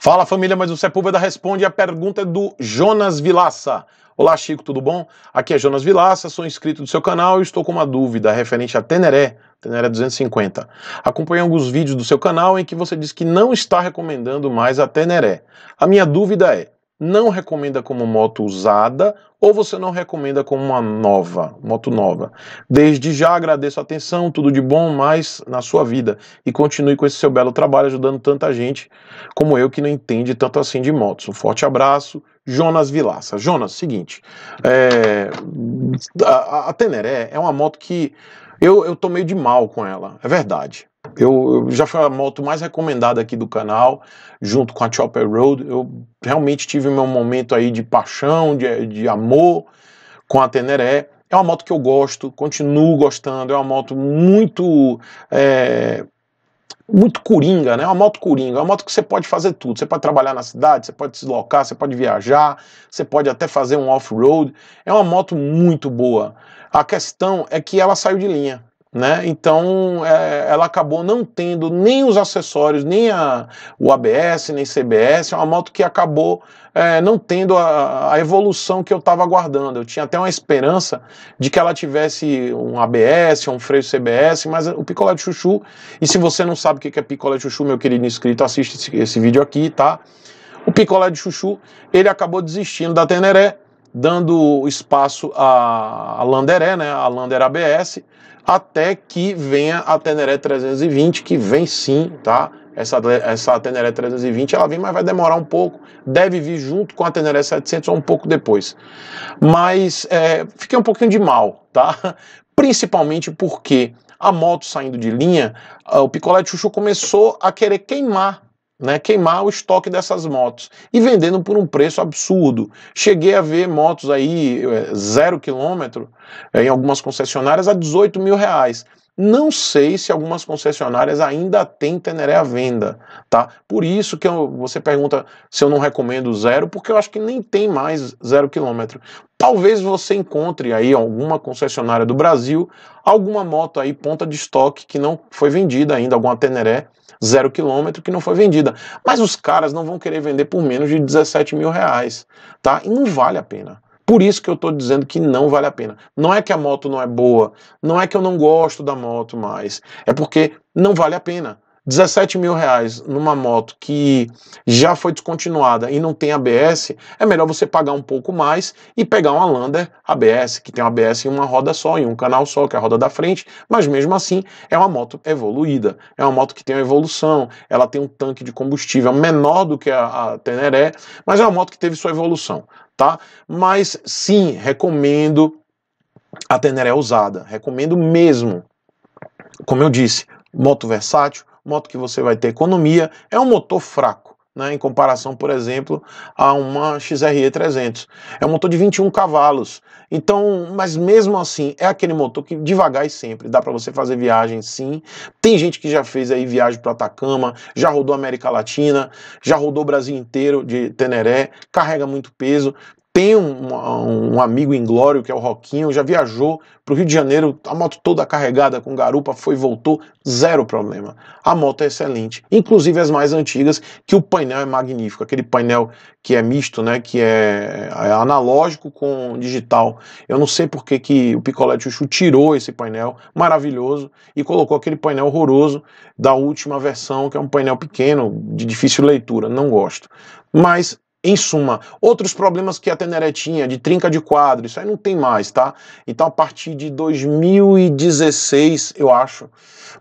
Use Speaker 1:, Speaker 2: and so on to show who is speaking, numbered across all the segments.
Speaker 1: Fala família, mas o Sepúlveda responde a pergunta é do Jonas Vilaça. Olá Chico, tudo bom? Aqui é Jonas Vilaça, sou inscrito do seu canal e estou com uma dúvida referente a Teneré, Teneré 250. Acompanhei alguns vídeos do seu canal em que você diz que não está recomendando mais a Teneré. A minha dúvida é, não recomenda como moto usada ou você não recomenda como uma nova, moto nova. Desde já agradeço a atenção, tudo de bom mais na sua vida e continue com esse seu belo trabalho ajudando tanta gente como eu que não entende tanto assim de motos. Um forte abraço, Jonas Vilaça. Jonas, seguinte, é, a, a Teneré é uma moto que eu, eu tô meio de mal com ela, é verdade. Eu, eu, já foi a moto mais recomendada aqui do canal, junto com a Chopper Road. Eu realmente tive meu momento aí de paixão, de, de amor com a Teneré. É uma moto que eu gosto, continuo gostando. É uma moto muito. É, muito coringa, né? É Uma moto coringa, é uma moto que você pode fazer tudo. Você pode trabalhar na cidade, você pode se deslocar, você pode viajar, você pode até fazer um off-road. É uma moto muito boa. A questão é que ela saiu de linha né? Então é, ela acabou não tendo nem os acessórios, nem a, o ABS, nem CBS. É uma moto que acabou é, não tendo a, a, evolução que eu estava aguardando. Eu tinha até uma esperança de que ela tivesse um ABS, um freio CBS, mas o picolé de chuchu. E se você não sabe o que é picolé de chuchu, meu querido inscrito, assiste esse, esse vídeo aqui, tá? O picolé de chuchu ele acabou desistindo da Teneré dando espaço à Landeré, né, a Lander ABS, até que venha a Teneré 320, que vem sim, tá? Essa, essa Teneré 320, ela vem, mas vai demorar um pouco, deve vir junto com a Teneré 700 ou um pouco depois. Mas é, fiquei um pouquinho de mal, tá? Principalmente porque a moto saindo de linha, o picolé de chuchu começou a querer queimar né, queimar o estoque dessas motos e vendendo por um preço absurdo. Cheguei a ver motos aí eh, zero quilômetro eh, em algumas concessionárias a 18 mil reais. Não sei se algumas concessionárias ainda têm Teneré à venda, tá? Por isso que eu, você pergunta se eu não recomendo zero, porque eu acho que nem tem mais zero quilômetro. Talvez você encontre aí alguma concessionária do Brasil, alguma moto aí ponta de estoque que não foi vendida ainda, alguma Teneré zero quilômetro que não foi vendida. Mas os caras não vão querer vender por menos de 17 mil reais, tá? E não vale a pena. Por isso que eu estou dizendo que não vale a pena. Não é que a moto não é boa, não é que eu não gosto da moto mais, é porque não vale a pena. 17 mil reais numa moto que já foi descontinuada e não tem ABS, é melhor você pagar um pouco mais e pegar uma Lander ABS, que tem um ABS em uma roda só, em um canal só, que é a roda da frente, mas mesmo assim é uma moto evoluída, é uma moto que tem uma evolução, ela tem um tanque de combustível menor do que a, a Teneré, mas é uma moto que teve sua evolução tá? Mas sim, recomendo a Teneré usada, recomendo mesmo. Como eu disse, moto versátil, moto que você vai ter economia, é um motor fraco né, em comparação, por exemplo, a uma XRE 300. É um motor de 21 cavalos. Então, mas mesmo assim, é aquele motor que devagar e sempre dá para você fazer viagem, sim. Tem gente que já fez aí viagem para Atacama, já rodou América Latina, já rodou o Brasil inteiro de Teneré, carrega muito peso tem um, um amigo inglório que é o Roquinho, já viajou para o Rio de Janeiro, a moto toda carregada com garupa, foi e voltou, zero problema. A moto é excelente, inclusive as mais antigas, que o painel é magnífico, aquele painel que é misto, né, que é, é analógico com digital. Eu não sei por que, que o Picolé Chuchu tirou esse painel maravilhoso e colocou aquele painel horroroso da última versão, que é um painel pequeno, de difícil leitura, não gosto. Mas em suma, outros problemas que a Teneré tinha, de trinca de quadro, isso aí não tem mais, tá? Então, a partir de 2016, eu acho,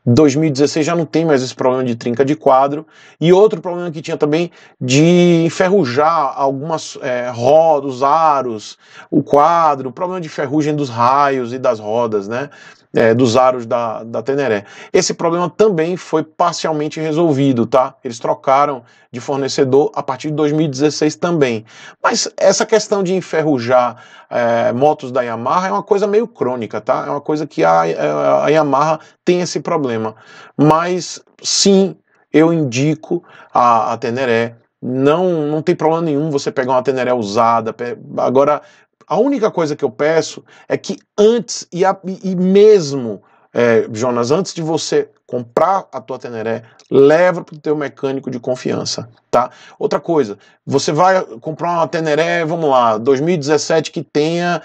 Speaker 1: 2016 já não tem mais esse problema de trinca de quadro. E outro problema que tinha também de enferrujar algumas é, rodas, aros, o quadro, o problema de ferrugem dos raios e das rodas, né? é, dos aros da, da Teneré. Esse problema também foi parcialmente resolvido, tá? Eles trocaram de fornecedor a partir de 2016 também. Mas essa questão de enferrujar é, motos da Yamaha é uma coisa meio crônica, tá? É uma coisa que a, é, a Yamaha tem esse problema. Mas sim, eu indico a, a Teneré não, não tem problema nenhum você pegar uma Teneré usada. Agora, a única coisa que eu peço é que antes e, a, e mesmo, é, Jonas, antes de você comprar a tua Teneré, leva para o teu mecânico de confiança, tá? Outra coisa, você vai comprar uma Teneré, vamos lá, 2017 que tenha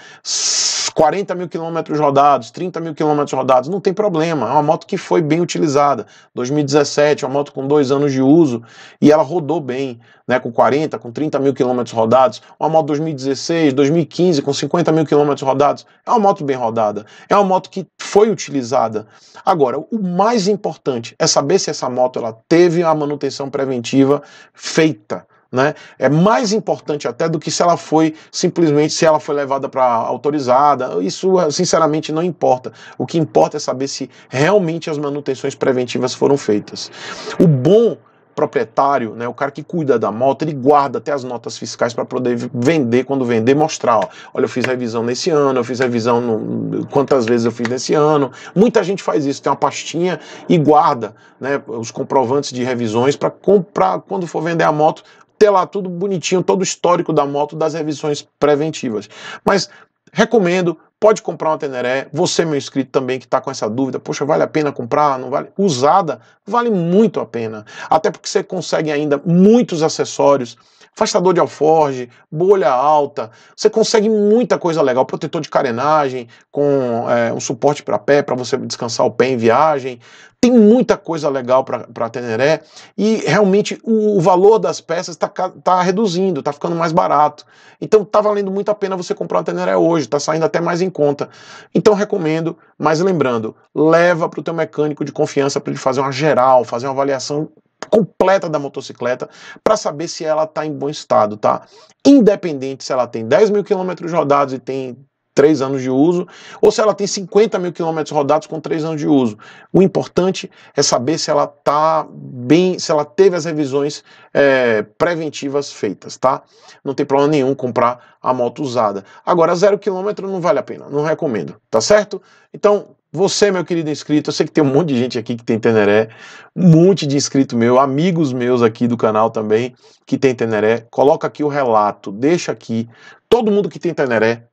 Speaker 1: 40 mil quilômetros rodados, 30 mil quilômetros rodados, não tem problema. É uma moto que foi bem utilizada. 2017, é uma moto com dois anos de uso e ela rodou bem, né? Com 40, com 30 mil quilômetros rodados. Uma moto 2016, 2015, com 50 mil quilômetros rodados. É uma moto bem rodada. É uma moto que foi utilizada. Agora, o mais importante é saber se essa moto ela teve a manutenção preventiva feita né? É mais importante até do que se ela foi simplesmente se ela foi levada para autorizada. Isso sinceramente não importa. O que importa é saber se realmente as manutenções preventivas foram feitas. O bom proprietário, né, o cara que cuida da moto, ele guarda até as notas fiscais para poder vender quando vender, mostrar, ó, olha, eu fiz revisão nesse ano, eu fiz revisão no, quantas vezes eu fiz nesse ano. Muita gente faz isso, tem uma pastinha e guarda, né, os comprovantes de revisões para comprar quando for vender a moto, ter lá tudo bonitinho, todo o histórico da moto, das revisões preventivas. Mas recomendo, pode comprar uma Teneré. Você, meu inscrito também, que está com essa dúvida, poxa, vale a pena comprar? Não vale? Usada, vale muito a pena. Até porque você consegue ainda muitos acessórios afastador de alforge, bolha alta. Você consegue muita coisa legal, protetor de carenagem, com é, um suporte para pé para você descansar o pé em viagem. Tem muita coisa legal para Teneré e realmente o, o valor das peças está tá reduzindo, está ficando mais barato. Então está valendo muito a pena você comprar uma Teneré hoje, está saindo até mais em conta. Então recomendo, mas lembrando, leva para o teu mecânico de confiança para ele fazer uma geral, fazer uma avaliação completa da motocicleta para saber se ela está em bom estado, tá? Independente se ela tem 10 mil quilômetros rodados e tem 3 anos de uso, ou se ela tem 50 mil quilômetros rodados com 3 anos de uso. O importante é saber se ela tá bem, se ela teve as revisões é, preventivas feitas, tá? Não tem problema nenhum comprar a moto usada. Agora, zero quilômetro não vale a pena, não recomendo, tá certo? Então, você, meu querido inscrito, eu sei que tem um monte de gente aqui que tem Teneré, um monte de inscrito meu, amigos meus aqui do canal também que tem Teneré. Coloca aqui o relato, deixa aqui. Todo mundo que tem Teneré,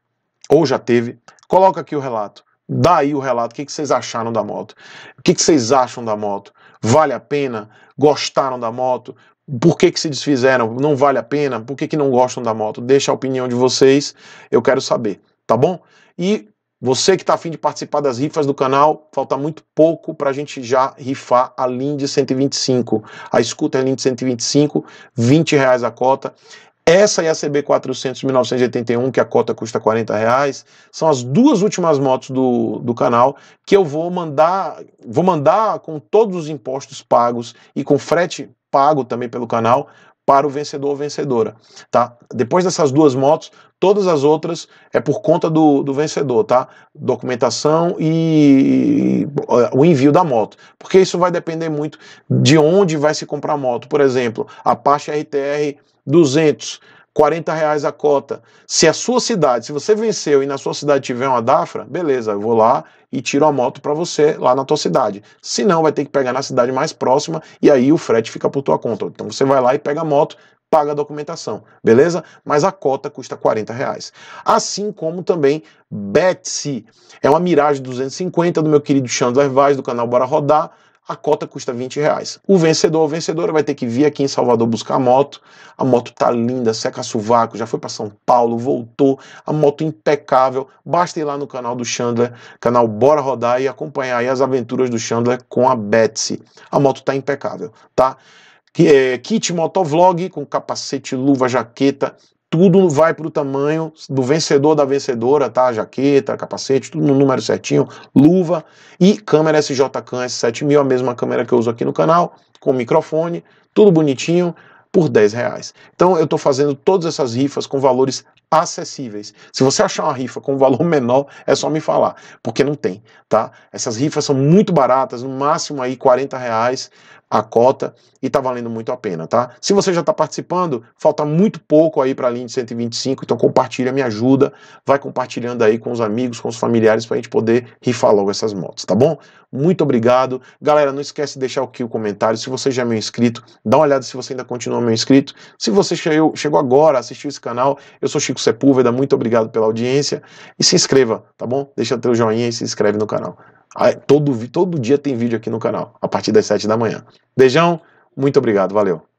Speaker 1: ou já teve, coloca aqui o relato. Dá aí o relato, o que, que vocês acharam da moto? O que, que vocês acham da moto? Vale a pena? Gostaram da moto? por que, que se desfizeram, não vale a pena, por que, que não gostam da moto, deixa a opinião de vocês, eu quero saber, tá bom? E você que está afim de participar das rifas do canal, falta muito pouco para a gente já rifar a Linde 125. A scooter Linde 125, 20 reais a cota. Essa e a CB 400 1981, que a cota custa 40 reais, são as duas últimas motos do, do canal que eu vou mandar, vou mandar com todos os impostos pagos e com frete pago também pelo canal para o vencedor ou vencedora, tá? Depois dessas duas motos, todas as outras é por conta do, do vencedor, tá? Documentação e o envio da moto, porque isso vai depender muito de onde vai se comprar a moto. Por exemplo, a Apache RTR 200 40 reais a cota. Se a sua cidade, se você venceu e na sua cidade tiver uma DAFRA, beleza, eu vou lá, e tiro a moto para você lá na tua cidade. Se não, vai ter que pegar na cidade mais próxima e aí o frete fica por tua conta. Então você vai lá e pega a moto, paga a documentação, beleza? Mas a cota custa 40 reais. Assim como também Betsy. É uma Mirage 250 do meu querido Chandler Vaz, do canal Bora Rodar a cota custa 20 reais. O vencedor ou vencedora vai ter que vir aqui em Salvador buscar a moto. A moto tá linda, seca sovaco, já foi para São Paulo, voltou. A moto impecável. Basta ir lá no canal do Chandler, canal Bora Rodar, e acompanhar as aventuras do Chandler com a Betsy. A moto tá impecável, tá? Eh, kit motovlog com capacete, luva, jaqueta, tudo vai para o tamanho do vencedor da vencedora, tá? Jaqueta, capacete, tudo no número certinho, luva e câmera SJCAM S7000, a mesma câmera que eu uso aqui no canal, com microfone, tudo bonitinho por 10 reais. Então eu estou fazendo todas essas rifas com valores acessíveis. Se você achar uma rifa com um valor menor, é só me falar, porque não tem, tá? Essas rifas são muito baratas, no máximo aí 40 reais, a cota e está valendo muito a pena, tá? Se você já está participando, falta muito pouco aí para a linha de 125, então compartilha, me ajuda, vai compartilhando aí com os amigos, com os familiares para a gente poder rifar logo essas motos, tá bom? Muito obrigado. Galera, não esquece de deixar aqui o comentário. Se você já é meu inscrito, dá uma olhada se você ainda continua meu inscrito. Se você chegou, chegou agora, assistiu esse canal, eu sou Chico Sepúlveda, muito obrigado pela audiência e se inscreva, tá bom? Deixa teu joinha e se inscreve no canal. Todo, todo dia tem vídeo aqui no canal, a partir das 7 da manhã. Beijão, muito obrigado, valeu.